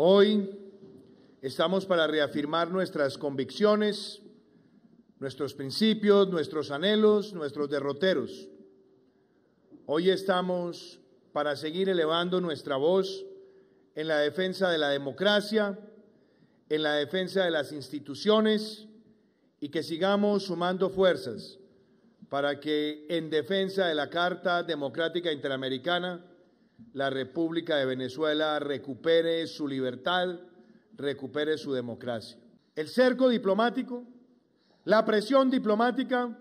Hoy estamos para reafirmar nuestras convicciones, nuestros principios, nuestros anhelos, nuestros derroteros. Hoy estamos para seguir elevando nuestra voz en la defensa de la democracia, en la defensa de las instituciones y que sigamos sumando fuerzas para que en defensa de la Carta Democrática Interamericana la República de Venezuela recupere su libertad, recupere su democracia. El cerco diplomático, la presión diplomática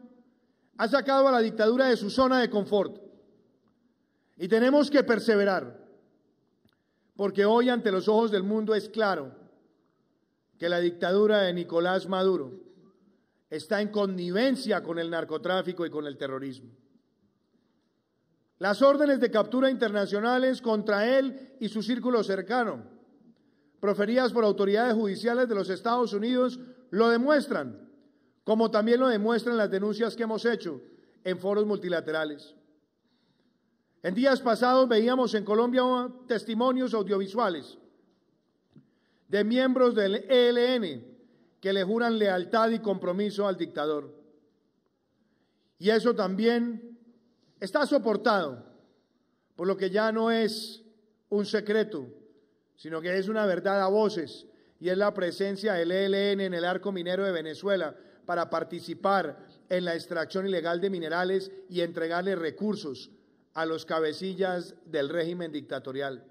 ha sacado a la dictadura de su zona de confort y tenemos que perseverar, porque hoy ante los ojos del mundo es claro que la dictadura de Nicolás Maduro está en connivencia con el narcotráfico y con el terrorismo las órdenes de captura internacionales contra él y su círculo cercano, proferidas por autoridades judiciales de los Estados Unidos, lo demuestran, como también lo demuestran las denuncias que hemos hecho en foros multilaterales. En días pasados veíamos en Colombia testimonios audiovisuales de miembros del ELN que le juran lealtad y compromiso al dictador. Y eso también está soportado, por lo que ya no es un secreto, sino que es una verdad a voces, y es la presencia del ELN en el arco minero de Venezuela para participar en la extracción ilegal de minerales y entregarle recursos a los cabecillas del régimen dictatorial.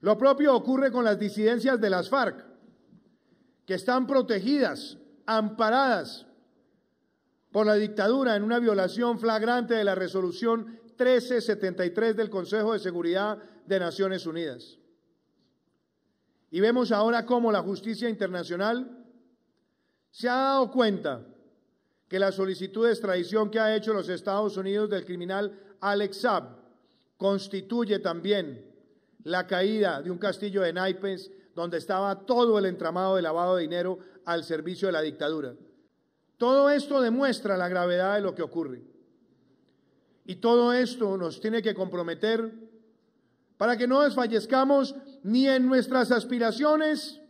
Lo propio ocurre con las disidencias de las FARC, que están protegidas, amparadas por la dictadura en una violación flagrante de la resolución 1373 del Consejo de Seguridad de Naciones Unidas. Y vemos ahora cómo la justicia internacional se ha dado cuenta que la solicitud de extradición que ha hecho los Estados Unidos del criminal Alex Saab constituye también la caída de un castillo de naipes donde estaba todo el entramado de lavado de dinero al servicio de la dictadura. Todo esto demuestra la gravedad de lo que ocurre. Y todo esto nos tiene que comprometer para que no desfallezcamos ni en nuestras aspiraciones,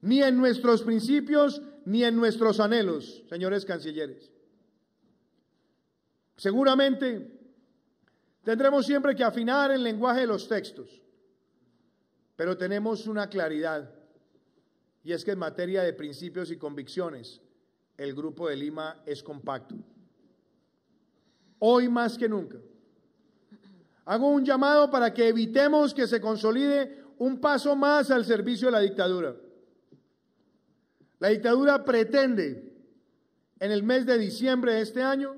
ni en nuestros principios, ni en nuestros anhelos, señores cancilleres. Seguramente tendremos siempre que afinar el lenguaje de los textos, pero tenemos una claridad, y es que en materia de principios y convicciones, el grupo de Lima es compacto. Hoy más que nunca. Hago un llamado para que evitemos que se consolide un paso más al servicio de la dictadura. La dictadura pretende, en el mes de diciembre de este año,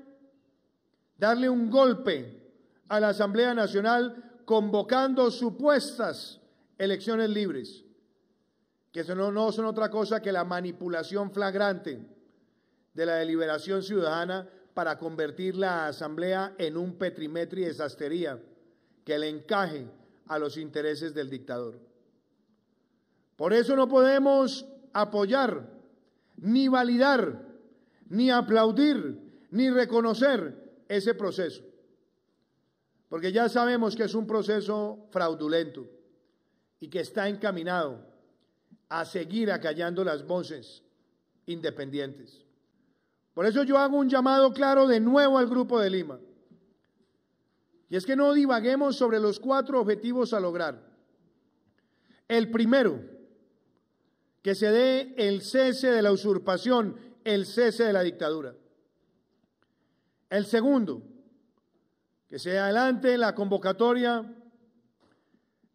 darle un golpe a la Asamblea Nacional convocando supuestas elecciones libres, que no son otra cosa que la manipulación flagrante de la deliberación ciudadana para convertir la asamblea en un petrimetri de sastería que le encaje a los intereses del dictador. Por eso no podemos apoyar, ni validar, ni aplaudir, ni reconocer ese proceso. Porque ya sabemos que es un proceso fraudulento y que está encaminado a seguir acallando las voces independientes. Por eso yo hago un llamado claro de nuevo al Grupo de Lima. Y es que no divaguemos sobre los cuatro objetivos a lograr. El primero, que se dé el cese de la usurpación, el cese de la dictadura. El segundo, que se adelante la convocatoria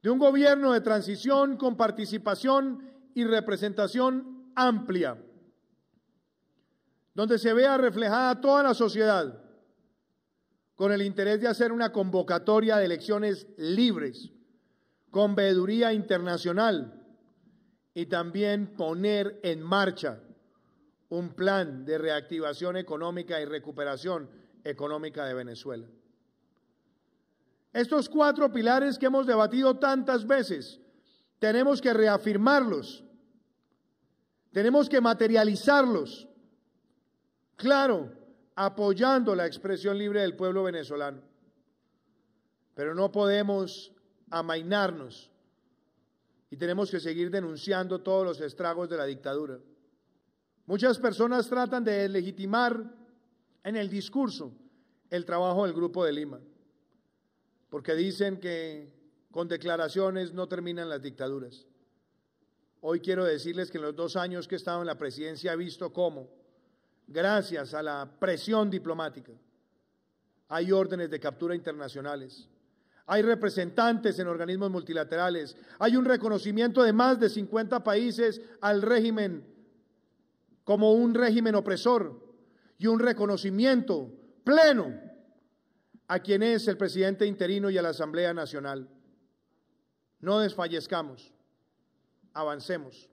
de un gobierno de transición con participación y representación amplia donde se vea reflejada toda la sociedad con el interés de hacer una convocatoria de elecciones libres, con veeduría internacional y también poner en marcha un plan de reactivación económica y recuperación económica de Venezuela. Estos cuatro pilares que hemos debatido tantas veces, tenemos que reafirmarlos, tenemos que materializarlos claro, apoyando la expresión libre del pueblo venezolano. Pero no podemos amainarnos y tenemos que seguir denunciando todos los estragos de la dictadura. Muchas personas tratan de legitimar en el discurso el trabajo del Grupo de Lima, porque dicen que con declaraciones no terminan las dictaduras. Hoy quiero decirles que en los dos años que he estado en la presidencia he visto cómo gracias a la presión diplomática. Hay órdenes de captura internacionales. Hay representantes en organismos multilaterales. Hay un reconocimiento de más de 50 países al régimen como un régimen opresor y un reconocimiento pleno a quien es el presidente interino y a la Asamblea Nacional. No desfallezcamos, avancemos,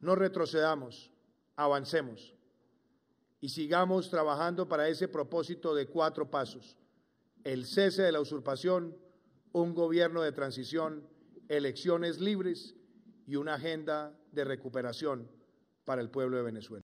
no retrocedamos, avancemos y sigamos trabajando para ese propósito de cuatro pasos. El cese de la usurpación, un gobierno de transición, elecciones libres y una agenda de recuperación para el pueblo de Venezuela.